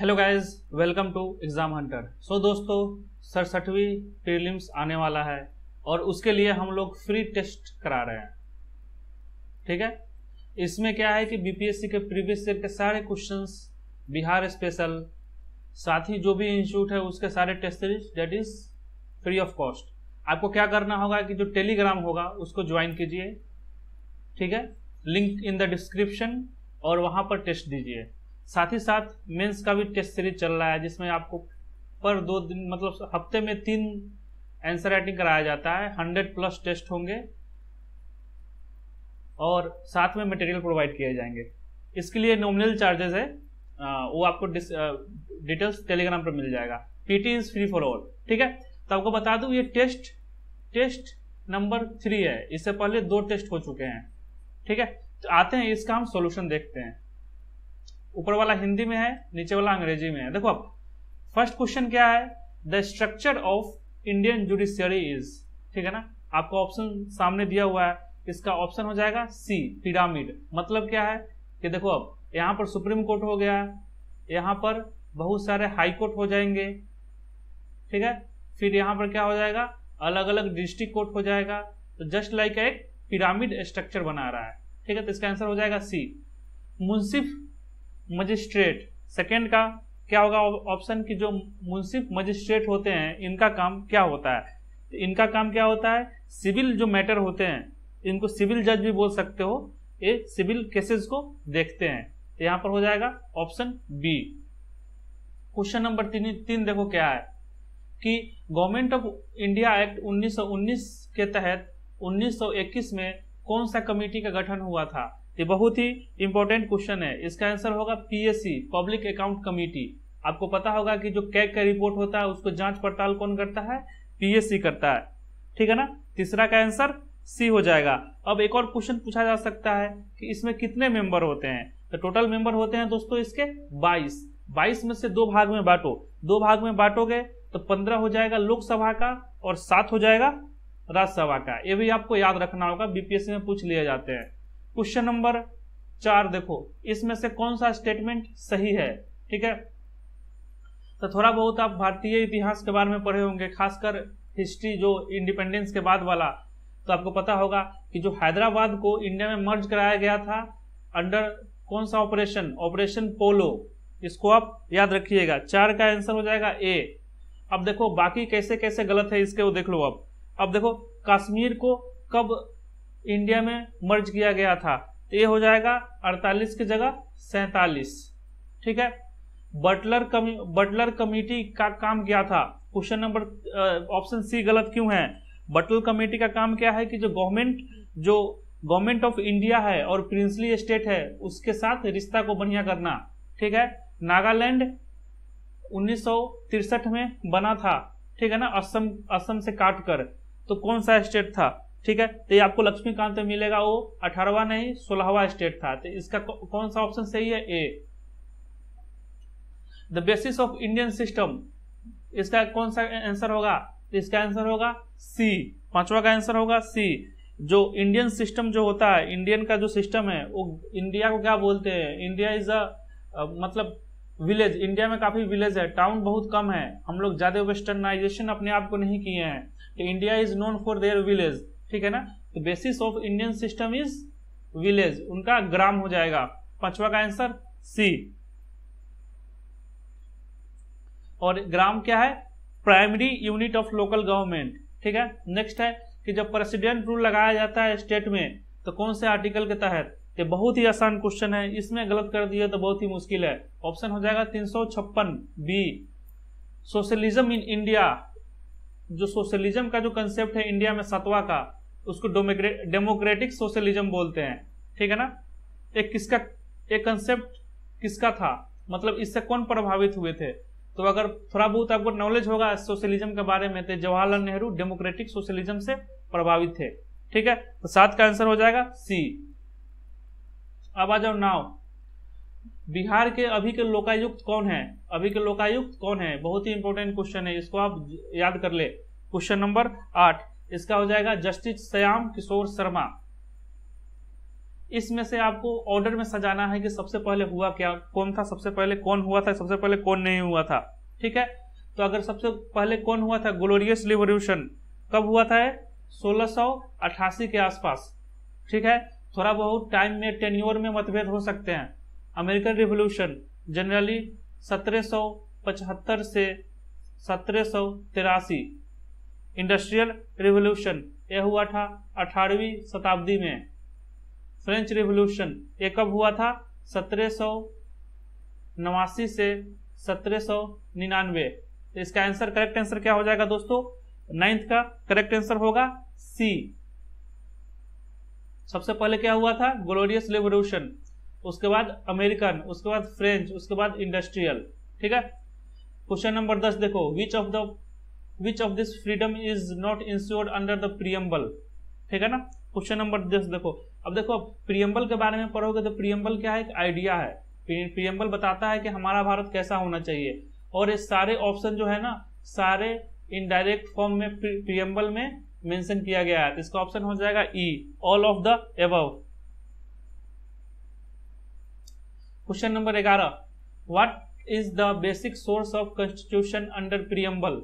Hello guys welcome to Exam Hunter so दोस्तों सड़सठवीं prelims आने वाला है और उसके लिए हम लोग फ्री टेस्ट करा रहे हैं ठीक है इसमें क्या है कि बीपीएससी के प्रीवियस ईयर के सारे क्वेश्चंस बिहार स्पेशल साथ ही जो भी इंस्टीट्यूट है उसके सारे test series date is free of cost आपको क्या करना होगा कि जो टेलीग्राम होगा उसको ज्वाइन कीजिए ठीक है लिंक इन द डिस्क्रिप्शन और वहाँ पर टेस्ट दीजिए साथ ही साथ मेंस का भी टेस्ट सीरीज चल रहा है जिसमें आपको पर दो दिन मतलब हफ्ते में तीन आंसर राइटिंग कराया जाता है हंड्रेड प्लस टेस्ट होंगे और साथ में मटेरियल प्रोवाइड किए जाएंगे इसके लिए नॉमिनल चार्जेस है वो आपको डिटेल्स टेलीग्राम पर मिल जाएगा PT is free for all ठीक है तो आपको बता दूं ये टेस्ट टेस्ट नंबर थ्री है इससे पहले दो टेस्ट हो चुके हैं ठीक है तो आते हैं इसका हम सोल्यूशन देखते हैं ऊपर वाला हिंदी में है नीचे वाला अंग्रेजी में है देखो अब फर्स्ट क्वेश्चन क्या है the structure of Indian judiciary is ठीक है ना आपको ऑप्शन सामने दिया हुआ है इसका ऑप्शन हो जाएगा सी पिरामिड मतलब क्या है कि देखो अब यहाँ पर सुप्रीम कोर्ट हो गया यहाँ पर बहुत सारे हाई कोर्ट हो जाएंगे ठीक है फिर यहाँ पर क्या हो जाएगा अलग अलग डिस्ट्रिक्ट कोर्ट हो जाएगा तो जस्ट लाइक like एक पिरामिड स्ट्रक्चर बना रहा है ठीक है तो इसका आंसर हो जाएगा सी मुंसिफ मजिस्ट्रेट सेकेंड का क्या होगा ऑप्शन की जो मुंसिफ मजिस्ट्रेट होते हैं इनका काम क्या होता है तो इनका काम क्या होता है सिविल जो मैटर होते हैं इनको सिविल जज भी बोल सकते हो ये सिविल केसेस को देखते हैं तो यहाँ पर हो जाएगा ऑप्शन बी क्वेश्चन नंबर तीन तीन देखो क्या है कि गवर्नमेंट ऑफ इंडिया एक्ट 1919 के तहत 1921 में कौन सा कमेटी का गठन हुआ था ये बहुत ही इंपॉर्टेंट क्वेश्चन है इसका आंसर होगा पीएससी पब्लिक अकाउंट कमेटी आपको पता होगा कि जो कैक का रिपोर्ट होता है उसको जांच पड़ताल कौन करता है पीएससी करता है ठीक है ना तीसरा का आंसर सी हो जाएगा अब एक और क्वेश्चन पूछा जा सकता है कि इसमें कितने मेंबर होते हैं तो टोटल मेंबर होते हैं दोस्तों इसके 22 22 में से दो भाग में बांटो दो भाग में बांटोगे तो 15 हो जाएगा लोकसभा का और सात हो जाएगा राज्यसभा का ये भी आपको याद रखना होगा बीपीएससी में पूछ लिए जाते हैं क्वेश्चन नंबर चार देखो इसमें से कौन सा स्टेटमेंट सही है ठीक है तो थोड़ा बहुत आप भारतीय इतिहास के बारे में पढ़े होंगे खासकर हिस्ट्री जो इंडिपेंडेंस के बाद वाला तो आपको पता होगा कि जो हैदराबाद को इंडिया में मर्ज कराया गया था अंडर कौन सा ऑपरेशन ऑपरेशन पोलो इसको आप याद रखिएगा चार का आंसर हो जाएगा ए अब देखो बाकी कैसे कैसे गलत है इसके वो देख लो आप अब देखो कश्मीर को कब इंडिया में मर्ज किया गया था तो ये हो जाएगा 48 की जगह सैतालीस ठीक है बटलर कम बटलर कमेटी का काम क्या था क्वेश्चन नंबर ऑप्शन सी गलत क्यों है बटलर कमेटी का काम क्या है कि जो गवर्नमेंट जो गवर्नमेंट ऑफ इंडिया है और प्रिंसली स्टेट है उसके साथ रिश्ता को बढ़िया करना ठीक है नागालैंड उन्नीस में बना था ठीक है ना असम असम से काट कर तो कौन सा स्टेट था ठीक है तो ये आपको लक्ष्मीकांत में मिलेगा वो अठारवा नहीं सोलहवा स्टेट था तो इसका कौन सा ऑप्शन सही है A the basis of Indian system इसका कौन सा आंसर होगा इसका आंसर होगा सी पांचवा का आंसर होगा सी जो इंडियन सिस्टम जो होता है इंडियन का जो सिस्टम है वो इंडिया को क्या बोलते हैं इंडिया इज अ मतलब विलेज इंडिया में काफी विलेज है टाउन बहुत कम है हम लोग ज्यादा वेस्टर्नाइजेशन अपने आप को नहीं किए हैं तो India is known for their village ठीक है ना तो basis of Indian system is village उनका ग्राम हो जाएगा पांचवा का आंसर सी और ग्राम क्या है primary unit of local government ठीक है नेक्स्ट है कि जब प्रेसिडेंट रूल लगाया जाता है स्टेट में तो कौन से आर्टिकल के तहत ये बहुत ही आसान क्वेश्चन है इसमें गलत कर दिया तो बहुत ही मुश्किल है ऑप्शन हो जाएगा तीन बी सोशलिज्म इन इंडिया जो सोशलिज्म का जो कंसेप्ट है इंडिया में सातवा का उसको डेमोक्रेटिक सोशलिज्म बोलते हैं ठीक है ना एक किसका एक कंसेप्ट किसका था मतलब इससे कौन प्रभावित हुए थे तो अगर थोड़ा बहुत आपको नॉलेज होगा सोशलिज्म के बारे में तो जवाहरलाल नेहरू डेमोक्रेटिक सोशलिज्म से प्रभावित थे ठीक है तो सात का आंसर हो जाएगा सी अब आ जाओ नाव बिहार के अभी के लोकायुक्त कौन है अभी के लोकायुक्त कौन है बहुत ही इंपॉर्टेंट क्वेश्चन है इसको आप याद कर ले क्वेश्चन नंबर आठ इसका हो जाएगा जस्टिस श्याम किशोर शर्मा इसमें से आपको ऑर्डर में सजाना है कि सबसे पहले हुआ क्या कौन था सबसे पहले कौन हुआ था सबसे पहले कौन नहीं हुआ था ठीक है तो अगर सबसे पहले कौन हुआ था ग्लोरियस रिवोल्यूशन कब हुआ था सोलह के आसपास ठीक है थोड़ा बहुत टाइम में टेन्योर में मतभेद हो सकते हैं अमेरिकन रिवोल्यूशन जनरली 1775 से सत्रह इंडस्ट्रियल रिवोल्यूशन यह हुआ था अठारहवीं शताब्दी में फ्रेंच रिवोल्यूशन ये कब हुआ था सत्रह नवासी से सत्रह निन्यानवे तो इसका आंसर करेक्ट आंसर क्या हो जाएगा दोस्तों नाइन्थ का करेक्ट आंसर होगा सी सबसे पहले क्या हुआ था ग्लोरियस रिवोल्यूशन उसके बाद अमेरिकन उसके बाद फ्रेंच उसके बाद इंडस्ट्रियल ठीक है क्वेश्चन नंबर दस देखो which of the which of this freedom is not ensured under the preamble ठीक है ना क्वेश्चन नंबर दस देखो अब देखो प्रियम्बल के बारे में पढ़ोगे तो प्रियम्बल क्या है एक आइडिया है प्रियम्बल बताता है कि हमारा भारत कैसा होना चाहिए और ये सारे ऑप्शन जो है ना सारे इनडायरेक्ट फॉर्म में प्रियम्बल में मेंशन किया गया है तो इसका ऑप्शन हो जाएगा E all of the above question number ग्यारह what is the basic source of constitution under preamble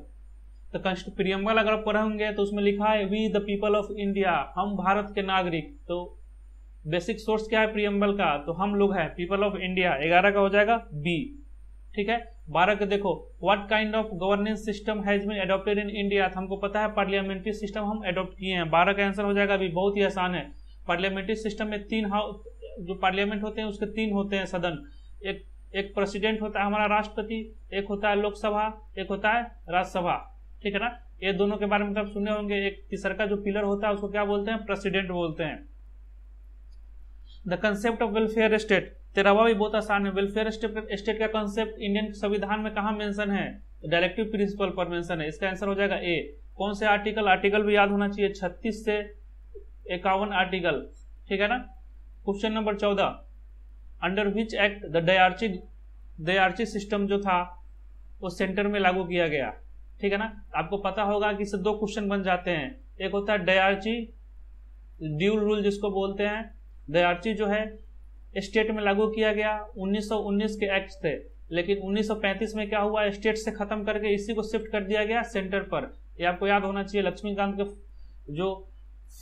तो कंस्ट प्रियम्बल अगर आप पढ़ेंगे तो उसमें लिखा है we the people of India हम भारत के नागरिक तो बेसिक सोर्स क्या है प्रियम्बल का तो हम लोग हैं पीपल ऑफ इंडिया ग्यारह का हो जाएगा बी ठीक है बारह के देखो what kind of governance system has been adopted in India तो हमको पता है पार्लियामेंट्री सिस्टम हम एडोप्ट किए हैं बारह का आंसर हो जाएगा अभी बहुत ही आसान है पार्लियामेंट्री सिस्टम में तीन हाउस जो पार्लियामेंट होते हैं उसके तीन होते हैं सदन एक एक प्रेसिडेंट होता है हमारा राष्ट्रपति एक होता है लोकसभा एक होता है राज्यसभा ठीक है ना ये दोनों के बारे में तो आप सुने होंगे एक तीसरा का जो पिलर होता है उसको क्या बोलते हैं प्रेसिडेंट बोलते हैं the concept of welfare state तेरावा भी बहुत आसान है वेलफेयर स्टेट का कंसेप्ट इंडियन संविधान में कहा मेंशन है डायरेक्टिव प्रिंसिपल पर मेंशन है इसका आंसर हो जाएगा ए कौन से आर्टिकल आर्टिकल भी याद होना चाहिए छत्तीस से इक्यावन आर्टिकल ठीक है ना क्वेश्चन नंबर चौदह under which act the dyarchy system जो था वो सेंटर में लागू किया गया ठीक है ना आपको पता होगा कि इससे दो क्वेश्चन बन जाते हैं एक होता है डयार्ची ड्यूल रूल जिसको बोलते हैं डयार्ची जो है स्टेट में लागू किया गया 1919 के एक्ट थे लेकिन 1935 में क्या हुआ स्टेट से खत्म करके इसी को शिफ्ट कर दिया गया सेंटर पर ये आपको याद होना चाहिए लक्ष्मीकांत के जो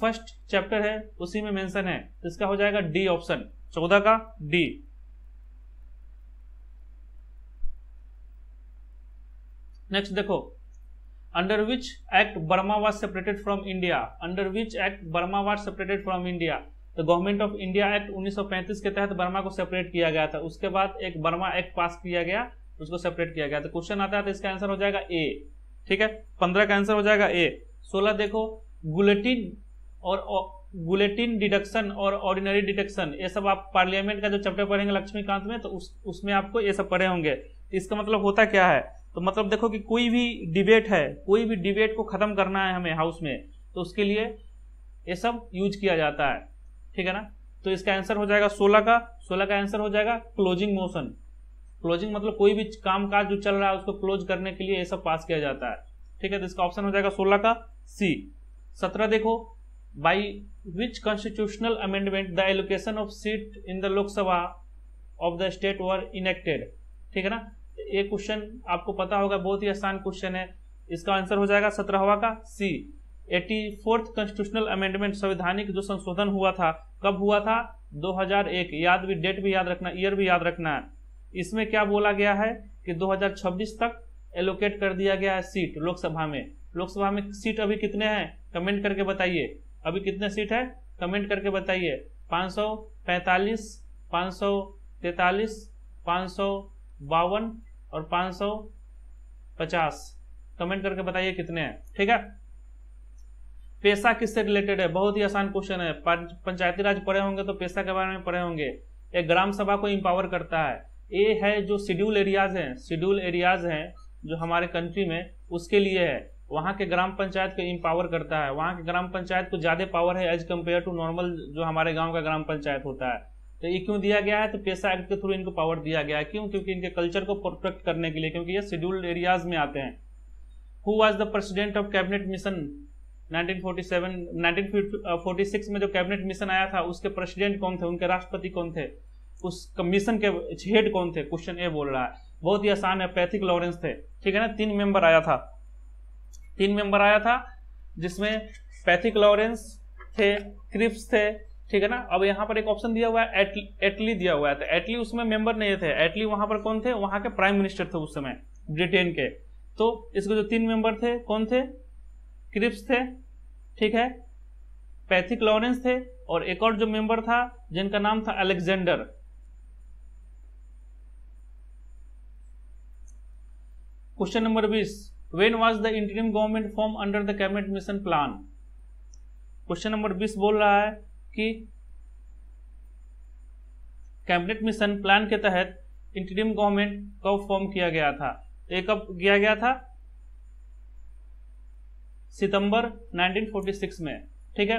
फर्स्ट चैप्टर है उसी में मेंशन है तो इसका हो जाएगा डी ऑप्शन चौदह का डी नेक्स्ट देखो under which act burma was separated from india under which act burma was separated from india तो गवर्नमेंट ऑफ इंडिया एक्ट 1935 के तहत बर्मा को सेपरेट किया गया था उसके बाद एक बर्मा एक्ट पास किया गया उसको सेपरेट किया गया तो क्वेश्चन आता है तो इसका आंसर हो जाएगा ए ठीक है पंद्रह का आंसर हो जाएगा ए सोलह देखो गुलेटिन और गुलेटिन डिडक्शन और ऑर्डिनरी डिडक्शन ये सब आप पार्लियामेंट का जो चैप्टर पढ़ेंगे लक्ष्मीकांत में तो उस उसमें आपको ये सब पढ़े होंगे तो इसका मतलब होता क्या है तो मतलब देखो कि कोई भी डिबेट है कोई भी डिबेट को ख़त्म करना है हमें हाउस में तो उसके लिए ये सब यूज किया जाता है ठीक है ना तो इसका आंसर हो जाएगा सोलह का सोलह का आंसर हो जाएगा क्लोजिंग मोशन क्लोजिंग मतलब कोई भी काम काज जो चल रहा है उसको क्लोज करने के लिए ये सब पास किया जाता है ठीक है तो इसका ऑप्शन हो जाएगा सोलह का सी सत्रह देखो by which constitutional amendment the allocation of seat in the Lok Sabha of the state were enacted ठीक है ना ये क्वेश्चन आपको पता होगा बहुत ही आसान क्वेश्चन है इसका आंसर हो जाएगा सत्रहवा का C eighty fourth constitutional amendment संवैधानिक जो संशोधन हुआ था कब हुआ था 2001 याद भी डेट भी याद रखना ईयर भी याद रखना है इसमें क्या बोला गया है कि 2026 तक एलोकेट कर दिया गया है सीट लोकसभा में लोकसभा में सीट अभी कितने हैं कमेंट करके बताइए अभी कितने सीट है कमेंट करके बताइए पाँच सौ पैंतालीस पांच सौ तैतालीस पाँच सौ बावन और पांच सौ पचास कमेंट करके बताइए कितने हैं ठीक है पेशा किससे रिलेटेड है बहुत ही आसान क्वेश्चन है पंचायती राज पढ़े होंगे तो पेशा के बारे में पढ़े होंगे एक ग्राम सभा को इम्पावर करता है ए है जो शेड्यूल एरियाज हैं शेड्यूल एरियाज हैं जो हमारे कंट्री में उसके लिए है वहाँ के ग्राम पंचायत को इम्पावर करता है वहाँ के ग्राम पंचायत को ज़्यादा पावर है एज कम्पेयर टू नॉर्मल जो हमारे गाँव का ग्राम पंचायत होता है तो ये क्यों दिया गया है तो पेशा एक्ट के थ्रू इनको पावर दिया गया है क्यों क्योंकि इनके कल्चर को प्रोटेक्ट करने के लिए क्योंकि ये शेड्यूल्ड एरियाज में आते हैं who was the president of cabinet mission 1947 1946 में जो कैबिनेट मिशन आया था उसके प्रेसिडेंट कौन थे उनके राष्ट्रपति कौन थे उस कमीशन के हेड कौन थे क्वेश्चन ए बोल रहा है बहुत ही आसान है पैथिक लॉरेंस थे ठीक है ना तीन मेंबर आया था तीन मेंबर आया था जिसमें पैथिक लॉरेंस थे क्रिप्स थे ठीक है ना अब यहाँ पर एक ऑप्शन दिया हुआ है एटली दिया हुआ है तो एटली उसमें मेंबर नहीं थे एटली वहां पर कौन थे वहां के प्राइम मिनिस्टर थे उस समय ब्रिटेन के तो इसके जो तीन मेंबर थे कौन थे क्रिप्स थे ठीक है पैथिक लॉरेंस थे और एक और जो मेंबर था जिनका नाम था अलेक्जेंडर क्वेश्चन नंबर बीस when was the interim government form under the cabinet mission plan question number बीस बोल रहा है कि कैबिनेट मिशन प्लान के तहत इंटरिम गवर्नमेंट कब फॉर्म किया गया था ये कब किया गया था सितंबर 1946 में ठीक है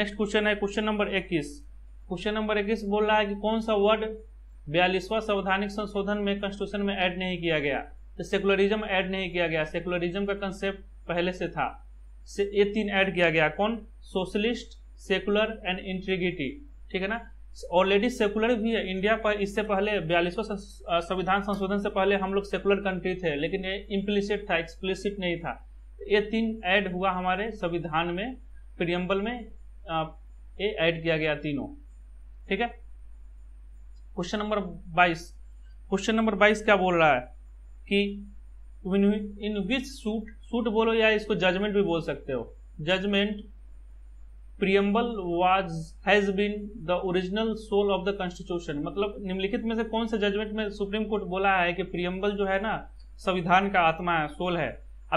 नेक्स्ट क्वेश्चन है क्वेश्चन नंबर 21 क्वेश्चन नंबर 21 बोल रहा है कि कौन सा वर्ड बयालीसवा संवैधानिक संशोधन में कॉन्स्टिट्यूशन में ऐड नहीं किया गया तो सेकुलरिज्म ऐड नहीं किया गया सेकुलरिज्म का कंसेप्ट पहले से था से ये तीन ऐड किया गया कौन सोशलिस्ट सेकुलर एंड इंट्रीगिटी ठीक है ना ऑलरेडी सेकुलर भी है इंडिया पर इससे पहले बयालीसवें संविधान संशोधन से पहले हम लोग सेकुलर कंट्री थे लेकिन ये इम्प्लिसिट था एक्सप्लिसिट नहीं था ये तीन ऐड हुआ हमारे संविधान में प्रियम्बल में ये ऐड किया गया तीनों ठीक है क्वेश्चन नंबर बाईस क्वेश्चन नंबर बाईस क्या बोल रहा है कि इन विच सूट सूट बोलो या इसको जजमेंट भी बोल सकते हो judgement preamble was has been the original soul of the constitution मतलब निम्नलिखित में से कौन से जजमेंट में सुप्रीम कोर्ट बोला है कि प्रियम्बल जो है ना संविधान का आत्मा है सोल है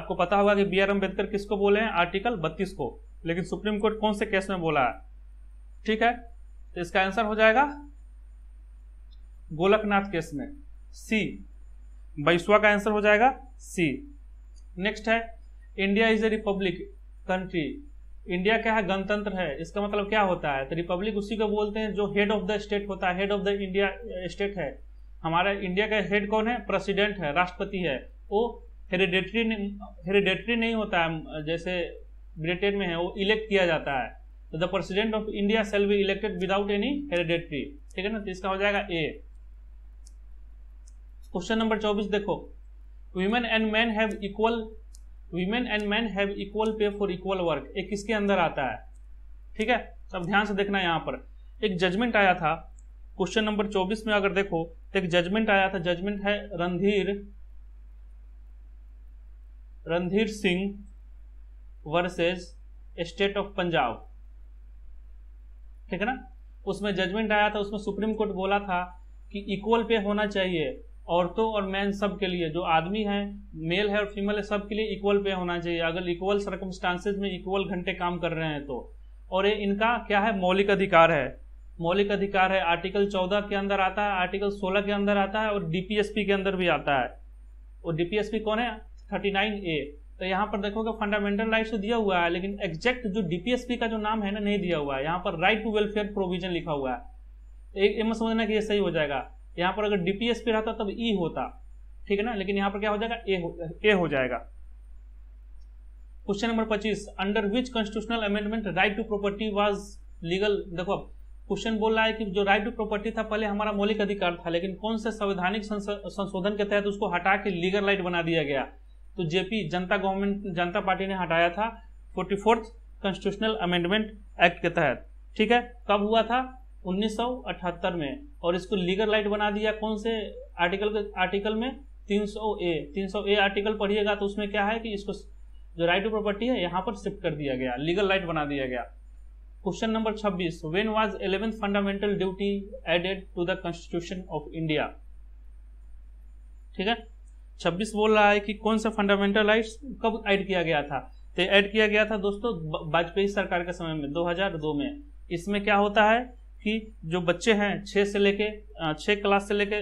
आपको पता होगा कि बी आर अम्बेडकर किसको बोले हैं आर्टिकल 32 को लेकिन सुप्रीम कोर्ट कौन से केस में बोला है ठीक है तो इसका आंसर हो जाएगा गोलकनाथ केस में सी बैसवा का आंसर हो जाएगा सी नेक्स्ट है India is a republic country India क्या है गणतंत्र है इसका मतलब क्या होता है तो रिपब्लिक उसी को बोलते हैं जो हेड ऑफ द स्टेट होता है head of the India state है हमारा इंडिया का हेड कौन है प्रेसिडेंट है राष्ट्रपति है वो हेरिडेटरी हेरिडेटरी नहीं होता है जैसे ब्रिटेन में है वो इलेक्ट किया जाता है तो the president of India shall be elected without any hereditary ठीक है ना तो इसका हो जाएगा ए क्वेश्चन नंबर चौबीस देखो women and man have equal women and man have equal pay for equal work ये किसके अंदर आता है ठीक है अब ध्यान से देखना यहाँ पर एक जजमेंट आया था क्वेश्चन नंबर 24 में अगर देखो तो एक जजमेंट आया था जजमेंट है Randhir Randhir Singh versus state of Punjab ठीक है ना उसमें जजमेंट आया था उसमें सुप्रीम कोर्ट बोला था कि इक्वल पे होना चाहिए औरतों और मैन सब के लिए जो आदमी है मेल है और फीमेल है सबके लिए इक्वल पे होना चाहिए अगर इक्वल सर्कमस्टांसेज में इक्वल घंटे काम कर रहे हैं तो और ये इनका क्या है मौलिक अधिकार है मौलिक अधिकार है आर्टिकल 14 के अंदर आता है आर्टिकल 16 के अंदर आता है और डीपीएसपी के अंदर भी आता है और डीपीएसपी कौन है 39 ए तो यहाँ पर देखोगे फंडामेंटल राइट तो दिया हुआ है लेकिन एग्जैक्ट जो डीपीएसपी का जो नाम है ना नहीं दिया हुआ है यहाँ पर राइट टू वेलफेयर प्रोविजन लिखा हुआ है ये मत समझना कि ये सही हो जाएगा यहाँ पर अगर डीपीएस पे रहता तब ई e होता ठीक है ना लेकिन यहाँ पर क्या हो जाएगा ए हो ए हो जाएगा क्वेश्चन नंबर पच्चीस under which constitutional amendment right to property was legal देखो अब क्वेश्चन बोल रहा है कि जो राइट टू प्रॉपर्टी था पहले हमारा मौलिक अधिकार था लेकिन कौन से संवैधानिक संशोधन के तहत उसको हटा के लीगल राइट बना दिया गया तो जेपी जनता गवर्नमेंट जनता पार्टी ने हटाया था forty fourth constitutional amendment act के तहत ठीक है कब हुआ था 1978 में और इसको लीगल राइट बना दिया कौन से आर्टिकल के आर्टिकल में 300 ए 300 ए आर्टिकल पढ़िएगा तो उसमें क्या है कि इसको जो राइट टू प्रॉपर्टी है यहाँ पर शिफ्ट कर दिया गया लीगल राइट बना दिया गया question number 26 when was 11th fundamental duty added to the constitution of India ठीक है छब्बीस बोल रहा है कि कौन सा फंडामेंटल राइट कब एड किया गया था तो ऐड किया गया था दोस्तों वाजपेयी सरकार के समय में 2002 में इसमें क्या होता है कि जो बच्चे हैं छः से लेके छः क्लास से लेके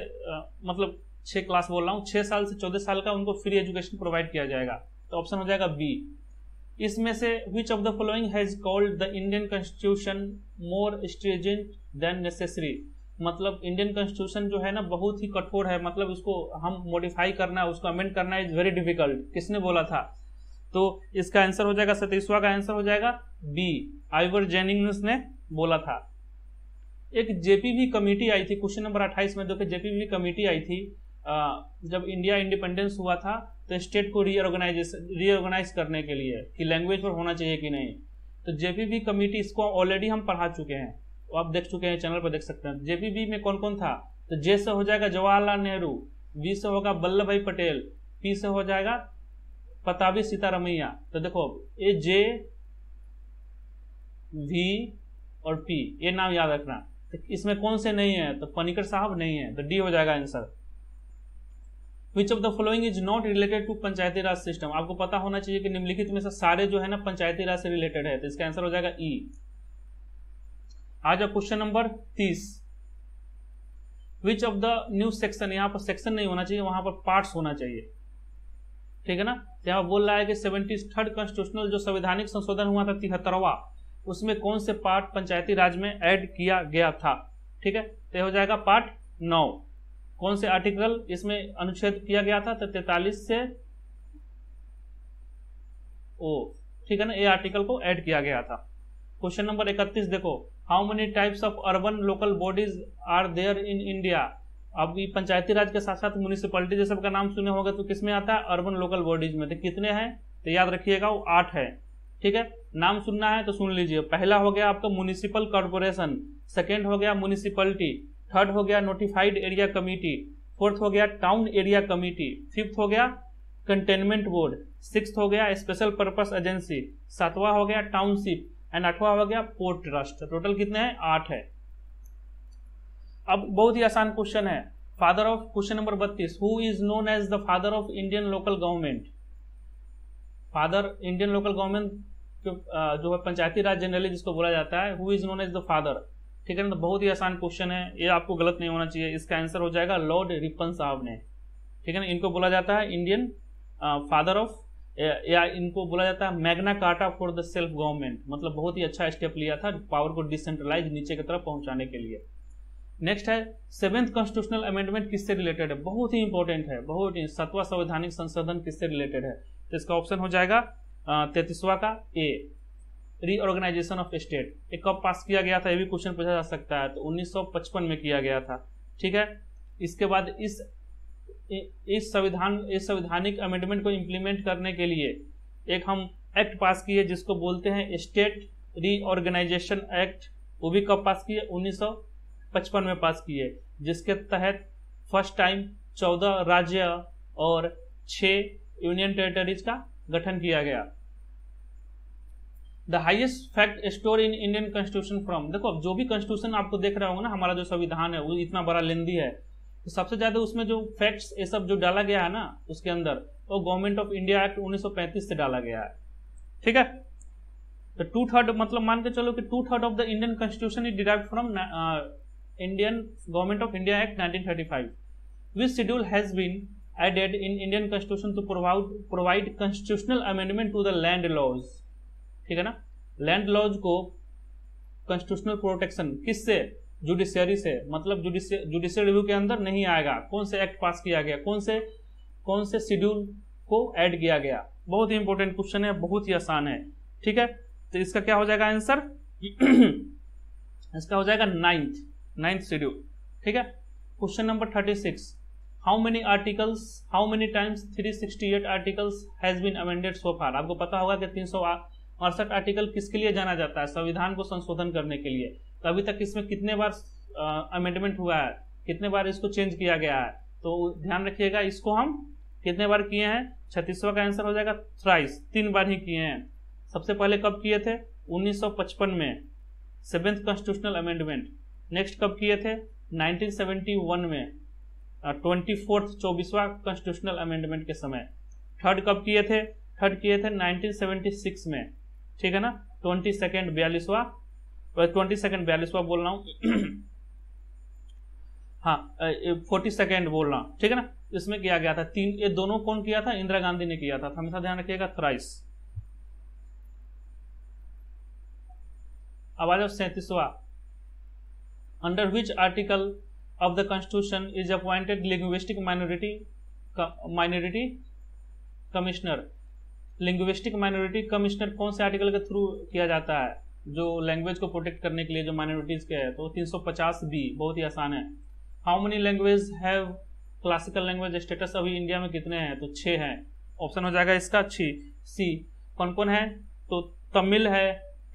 मतलब छः क्लास बोल रहा हूँ छः साल से चौदह साल का उनको फ्री एजुकेशन प्रोवाइड किया जाएगा तो ऑप्शन हो जाएगा बी इसमें से which of the following has called the Indian constitution more stringent than necessary मतलब इंडियन कॉन्स्टिट्यूशन जो है ना बहुत ही कठोर है मतलब उसको हम मॉडिफाई करना उसको अमेंड करना इज वेरी डिफिकल्ट किसने बोला था तो इसका आंसर हो जाएगा सतीशवा का आंसर हो जाएगा बी आइवर जेनिंग ने बोला था एक जेपीवी कमेटी आई थी क्वेश्चन नंबर 28 में कि जेपीवी कमेटी आई थी जब इंडिया इंडिपेंडेंस हुआ था तो स्टेट को रीऑर्गेनाइजेशन रीऑर्गेनाइज करने के लिए कि लैंग्वेज पर होना चाहिए कि नहीं तो जेपीवी कमेटी इसको ऑलरेडी हम पढ़ा चुके हैं तो आप देख चुके हैं चैनल पर देख सकते हैं जेपीवी में कौन कौन था तो जे से हो जाएगा जवाहरलाल नेहरू वी से होगा वल्लभ भाई पटेल पी से हो जाएगा प्रतापी सीतारमैया तो देखो ये जे वी और पी ये नाम याद रखना तो इसमें कौन से नहीं है तो पनिकर साहब नहीं है तो डी हो जाएगा answer which of the following is not related to Panchayati Raj system आपको पता होना चाहिए कि निम्नलिखित में से सारे जो है ना पंचायती राज से रिलेटेड है तो इसका आंसर हो जाएगा ई e. आ जाओ क्वेश्चन नंबर तीस which of the new section यहाँ पर सेक्शन नहीं होना चाहिए वहां पर पार्ट होना चाहिए ठीक है ना यहाँ बोल रहा है कि सेवेंटी थर्ड कॉन्स्टिट्यूशनल जो संवैधानिक संशोधन हुआ था तिहत्तरवा उसमें कौन से पार्ट पंचायती राज में ऐड किया गया था ठीक है तो हो जाएगा पार्ट नौ कौन से आर्टिकल इसमें अनुच्छेद किया गया था तो तैतालीस से ओ ठीक है ना ये आर्टिकल को ऐड किया गया था क्वेश्चन नंबर इकतीस देखो how many types of urban local bodies are there in India अब ये पंचायती राज के साथ साथ म्यूनिसिपलिटी जैसे का नाम सुने होगा तो किसमें आता है अर्बन लोकल बॉडीज में तो कितने हैं तो याद रखिएगा वो आठ है ठीक है नाम सुनना है तो सुन लीजिए पहला हो गया आपका म्यूनिसिपल कॉरपोरेशन सेकेंड हो गया म्यूनिसिपलिटी थर्ड हो गया नोटिफाइड एरिया कमिटी फोर्थ हो गया टाउन एरिया कमिटी फिफ्थ हो गया कंटेनमेंट बोर्ड सिक्स हो गया स्पेशल पर्पस एजेंसी सातवां हो गया टाउनशिप एंड आठवां हो गया पोर्ट ट्रस्ट टोटल कितने हैं आठ है अब बहुत ही आसान क्वेश्चन है फादर ऑफ क्वेश्चन नंबर बत्तीस who is known as the father of Indian local government father Indian local government जो है पंचायती राज जनरली जिसको बोला जाता है who is known as the father ठीक है ना तो बहुत ही आसान क्वेश्चन है ये आपको गलत नहीं होना चाहिए इसका आंसर हो जाएगा लॉर्ड रिपन साहब ने ठीक है ना इनको बोला जाता है इंडियन फादर ऑफ या इनको बोला जाता है Magna Carta for the self government मतलब बहुत ही अच्छा स्टेप लिया था पावर को डिसेंट्रलाइज नीचे की तरफ पहुंचाने के लिए नेक्स्ट है सेवेंथ कॉन्स्टिट्यूशनल अमेंडमेंट किससे रिलेटेड है बहुत ही इंपॉर्टेंट है बहुत ही सतवा संवैधानिक संशोधन किससे रिलेटेड है तो इसका ऑप्शन हो जाएगा तैतीसवा का ए रीऑर्गेनाइजेशन ऑफ स्टेट ये कब पास किया गया था ये भी क्वेश्चन पूछा जा सकता है तो 1955 में किया गया था ठीक है इसके बाद इस इस संविधान इस संविधानिक अमेंडमेंट को इम्प्लीमेंट करने के लिए एक हम एक्ट पास किए जिसको बोलते हैं स्टेट रीऑर्गेनाइजेशन एक्ट वो भी कब पास किए 1955 में पास किए जिसके तहत फर्स्ट टाइम 14 राज्य और 6 यूनियन टेरिटरीज का गठन किया गया the highest fact store in Indian constitution from देखो अब जो भी कॉन्स्टिट्यूशन आपको देख रहा होगा ना हमारा जो संविधान है वो इतना बड़ा लेंदी है तो सबसे ज्यादा उसमें जो फैक्ट्स ये सब जो डाला गया है ना उसके अंदर वो गवर्नमेंट ऑफ इंडिया एक्ट 1935 से डाला गया है ठीक है तो टू थर्ड मतलब मान के चलो कि two third of the Indian constitution is derive from Indian government of India act 1935 which schedule has been added in Indian Constitution to provide provide constitutional amendment to the land laws ठीक है ना land laws को constitutional protection किससे judiciary से मतलब judicial review के अंदर नहीं आएगा कौन से एक्ट पास किया गया कौन से कौन से शेड्यूल को ऐड किया गया बहुत ही इंपॉर्टेंट क्वेश्चन है बहुत ही आसान है ठीक है तो इसका क्या हो जाएगा आंसर इसका हो जाएगा नाइन्थ नाइन्थ शेड्यूल ठीक है question number thirty six how many articles how many times 368 articles has been amended so far आपको पता होगा कि तीन सौ अड़सठ आर्टिकल किसके लिए जाना जाता है संविधान को संशोधन करने के लिए तो अभी तक इसमें कितने बार अमेंडमेंट हुआ है कितने बार इसको चेंज किया गया है तो ध्यान रखिएगा इसको हम कितने बार किए हैं छत्तीसवा का आंसर हो जाएगा थ्राइस तीन बार ही किए हैं सबसे पहले कब किए थे 1955 में सेवेंथ कॉन्स्टिट्यूशनल अमेंडमेंट नेक्स्ट कब किए थे 1971 में ट्वेंटी फोर्थ चौबीसवा कॉन्स्टिट्यूशनल अमेंडमेंट के समय थर्ड कब किए थे थर्ड किए थे 1976 में ठीक है ना ट्वेंटी सेकेंड बयालीसवा ट्वेंटी सेकेंड बयालीसवा बोल रहा हूँ हाँ फोर्टी सेकेंड बोल रहा हूँ ठीक है ना इसमें किया गया था तीन ये दोनों कौन किया था इंदिरा गांधी ने किया था तो हमेशा ध्यान रखिएगा थ्राइस अब आ जाओ सैंतीसवा under which article of the constitution is appointed linguistic minority minority commissioner linguistic minority commissioner कौन से आर्टिकल के थ्रू किया जाता है जो लैंग्वेज को प्रोटेक्ट करने के लिए जो माइनॉरिटीज़ के है तो 350 बी बहुत ही आसान है how many language have classical language status अभी इंडिया में कितने हैं तो छः हैं ऑप्शन हो जाएगा इसका अच्छी सी कौन कौन है तो तमिल है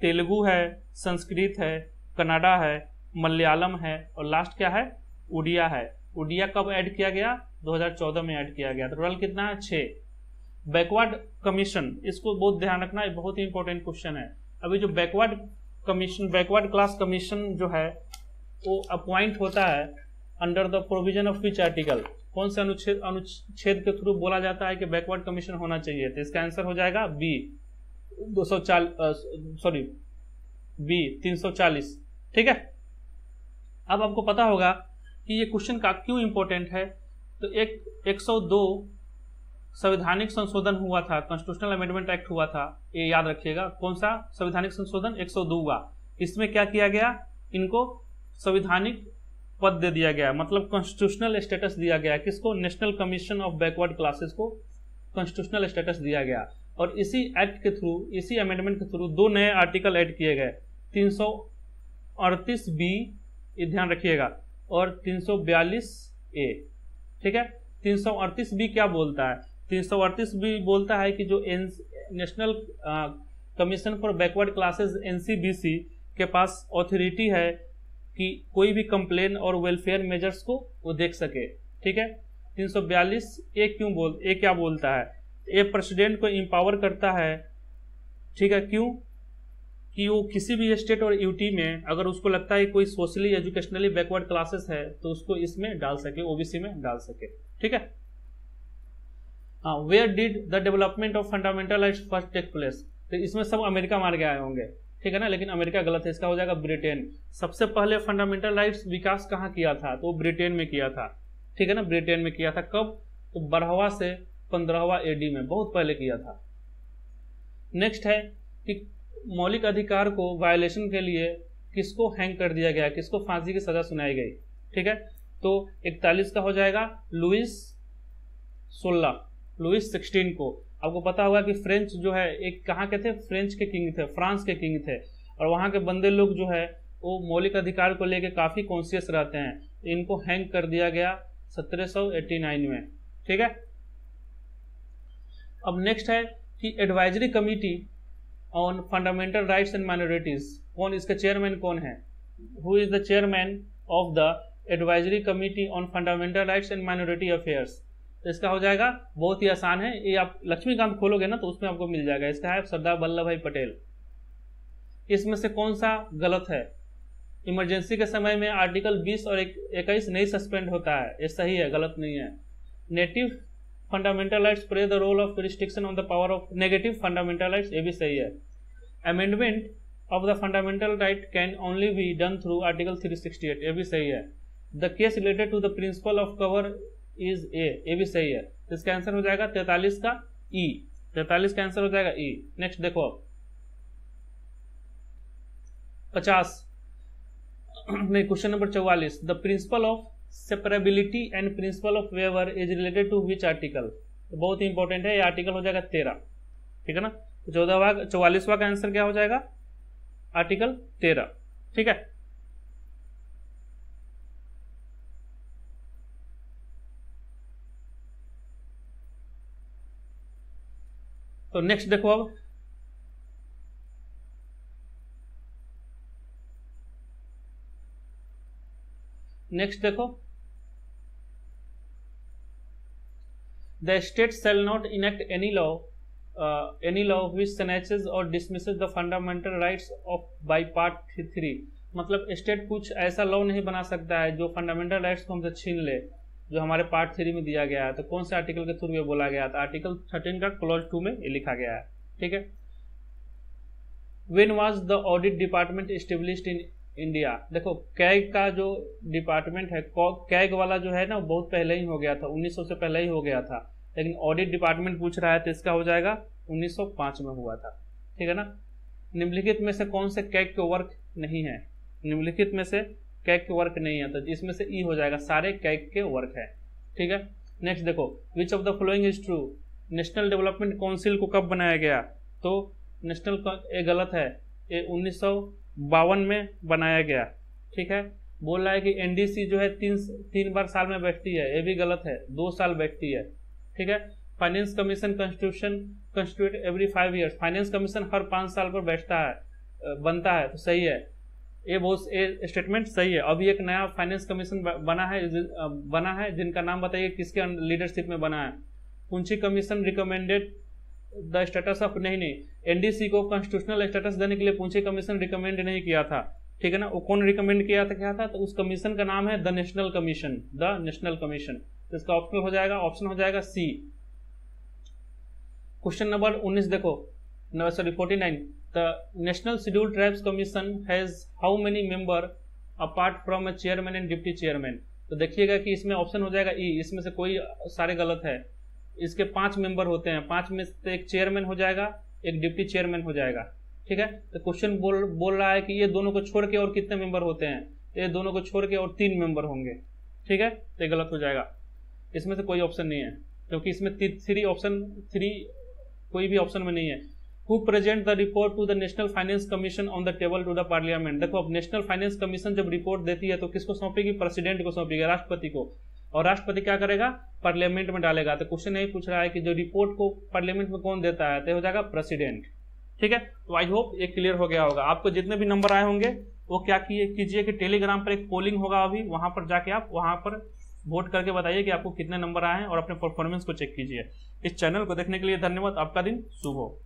तेलुगु है संस्कृत है कनाडा है मलयालम है और लास्ट क्या है उडिया है उडिया कब ऐड किया गया 2014 में ऐड किया गया तो टोटल कितना है छः बैकवर्ड कमीशन इसको बहुत ध्यान रखना है बहुत ही इंपॉर्टेंट क्वेश्चन है अभी जो backward commission backward class commission जो है वो अपॉइंट होता है under the provision of which article कौन से अनुच्छेद अनुच्छेद के थ्रू बोला जाता है कि बैकवर्ड कमीशन होना चाहिए तो इसका आंसर हो जाएगा बी दो सॉरी बी तीन ठीक है अब आपको पता होगा कि ये क्वेश्चन का क्यों इम्पोर्टेंट है तो एक 102 संवैधानिक संशोधन हुआ था कॉन्स्टिट्यूशनल अमेंडमेंट एक्ट हुआ था ये याद रखिएगा कौन सा संवैधानिक संशोधन 102 हुआ इसमें क्या किया गया इनको संवैधानिक पद दे दिया गया मतलब कॉन्स्टिट्यूशनल स्टेटस दिया गया किसको national commission of backward classes को कॉन्स्टिट्यूशनल स्टेटस दिया गया और इसी एक्ट के थ्रू इसी अमेंडमेंट के थ्रू दो नए आर्टिकल ऐड किए गए तीन सौ अड़तीस बी ध्यान रखिएगा और 342 ए ठीक है 338 बी क्या बोलता है 338 बी बोलता है कि जो an national commission for backward classes NCBC के पास ऑथोरिटी है कि कोई भी कंप्लेन और वेलफेयर मेजर्स को वो देख सके ठीक है 342 ए क्यों बोल ए क्या बोलता है ए प्रेसिडेंट को इम्पावर करता है ठीक है क्यों कि वो किसी भी स्टेट और यूटी में अगर उसको लगता है कोई सोशली एजुकेशनली बैकवर्ड क्लासेस है तो उसको इसमें डाल सके ओबीसी में डाल सके ठीक है हाँ where did the development of fundamental right first take place तो इसमें सब अमेरिका मार के आए होंगे ठीक है ना लेकिन अमेरिका गलत है इसका हो जाएगा ब्रिटेन सबसे पहले फंडामेंटल राइट विकास कहाँ किया था तो ब्रिटेन में किया था ठीक है ना ब्रिटेन में किया था कब तो बारहवा से पंद्रहवा एडी में बहुत पहले किया था नेक्स्ट है कि मौलिक अधिकार को वायोलेशन के लिए किसको हैंग कर दिया गया किसको फांसी की सजा सुनाई गई ठीक है तो इकतालीस का हो जाएगा लुइस सोलह लुइस सिक्सटीन को आपको पता होगा कि फ्रेंच जो है एक कहाँ के थे फ्रेंच के किंग थे फ्रांस के किंग थे और वहाँ के बंदे लोग जो है वो मौलिक अधिकार को लेके काफ़ी कॉन्शियस रहते हैं इनको हैंग कर दिया गया 1789 में ठीक है अब नेक्स्ट है कि advisory committee on fundamental rights and minorities कौन इसका चेयरमैन कौन है who is the chairman of the advisory committee on fundamental rights and minority affairs तो इसका हो जाएगा बहुत ही आसान है ये आप लक्ष्मीकांत खोलोगे ना तो उसमें आपको मिल जाएगा इसका है सरदार वल्लभ भाई पटेल इसमें से कौन सा गलत है इमरजेंसी के समय में आर्टिकल 20 और 21 नहीं सस्पेंड होता है ये सही है गलत नहीं है native fundamental rights play the role of restriction on the power of negative fundamental rights ये भी सही है amendment of the fundamental right can only be done through article 368 ये भी सही है the case related to the principle of cover is a ये भी सही है इसका आंसर हो जाएगा तैतालीस का ई तैतालीस का आंसर हो जाएगा ई नेक्स्ट देखो आप पचास नहीं क्वेश्चन नंबर चौवालीस the principle of separability and principle of waiver is related to which article तो बहुत ही इंपॉर्टेंट है ये आर्टिकल हो जाएगा तेरह ठीक है ना चौदहवा चौवालीसवा का आंसर क्या हो जाएगा आर्टिकल तेरह ठीक है तो नेक्स्ट देखो अब नेक्स्ट देखो the state shall not enact any law any law which snatches और dismisses the fundamental rights of by part three मतलब स्टेट कुछ ऐसा लॉ नहीं बना सकता है जो फंडामेंटल राइट्स को हमसे छीन ले जो हमारे पार्ट थ्री में दिया गया है तो कौन से आर्टिकल के थ्रू ये बोला गया था आर्टिकल थर्टीन का क्लॉज टू में ये लिखा गया है ठीक है when was the audit department establish in India देखो कैग का जो डिपार्टमेंट है कैग वाला जो है ना बहुत पहले ही हो गया था 1900 से पहले ही हो गया था लेकिन ऑडिट डिपार्टमेंट पूछ रहा है तो इसका हो जाएगा 1905 में हुआ था ठीक है ना निम्नलिखित में से कौन से कैग के वर्क नहीं है निम्नलिखित में से कैग के वर्क नहीं है तो इसमें से ई e हो जाएगा सारे कैग के वर्क है ठीक है नेक्स्ट देखो which of the following is true national development council को कब बनाया गया तो नेशनल ये गलत है ये बावन में बनाया गया ठीक है बोल रहा है कि एनडीसी जो है तीन तीन बार साल में बैठती है ये भी गलत है दो साल बैठती है ठीक है finance commission constitution constitute every five years finance commission हर पाँच साल पर बैठता है बनता है तो सही है ये बहुत स्टेटमेंट सही है अभी एक नया फाइनेंस कमीशन बना है बना है जिनका नाम बताइए किसके लीडरशिप में बना है पूंजी commission recommended the status of नहीं नहीं एनडीसी को कॉन्स्टिट्यूशनल स्टेटस देने के लिए पूछे कमीशन रिकमेंड नहीं किया था ठीक है ना वो कौन रिकमेंड किया था क्या था तो उस कमीशन का नाम है the national commission the national commission तो इसका ऑप्शन हो जाएगा ऑप्शन हो जाएगा सी क्वेश्चन नंबर 19 देखो sorry 49 nine the national schedule tribes commission has how many member apart from a chairman and deputy chairman तो देखिएगा कि इसमें ऑप्शन हो जाएगा ई e, इसमें से कोई सारे गलत है इसके पांच मेंबर होते हैं पांच में से एक चेयरमैन हो जाएगा एक डिप्टी चेयरमैन हो जाएगा ठीक है तो क्वेश्चन बोल बोल रहा है कि ये दोनों को छोड़ के और कितने मेंबर होते हैं तो ये दोनों को छोड़ के और तीन मेंबर होंगे ठीक है तो गलत हो जाएगा इसमें से कोई ऑप्शन नहीं है क्योंकि इसमें थ्री ऑप्शन थ्री कोई भी ऑप्शन में नहीं है who present the report to the national finance commission on the table to the parliament देखो अब नेशनल फाइनेंस कमीशन जब रिपोर्ट देती है तो किसको सौंपेगी प्रेसिडेंट को सौंपेगी राष्ट्रपति को और राष्ट्रपति क्या करेगा पार्लियामेंट में डालेगा तो क्वेश्चन नहीं पूछ रहा है कि जो रिपोर्ट को पार्लियामेंट में कौन देता है तो हो जाएगा प्रेसिडेंट ठीक है तो आई होप ये क्लियर हो गया होगा आपको जितने भी नंबर आए होंगे वो क्या कीजिए कि टेलीग्राम पर एक पोलिंग होगा अभी वहां पर जाके आप वहां पर वोट करके बताइए कि आपको कितने नंबर आए हैं और अपने परफॉर्मेंस को चेक कीजिए इस चैनल को देखने के लिए धन्यवाद आपका दिन शुभ हो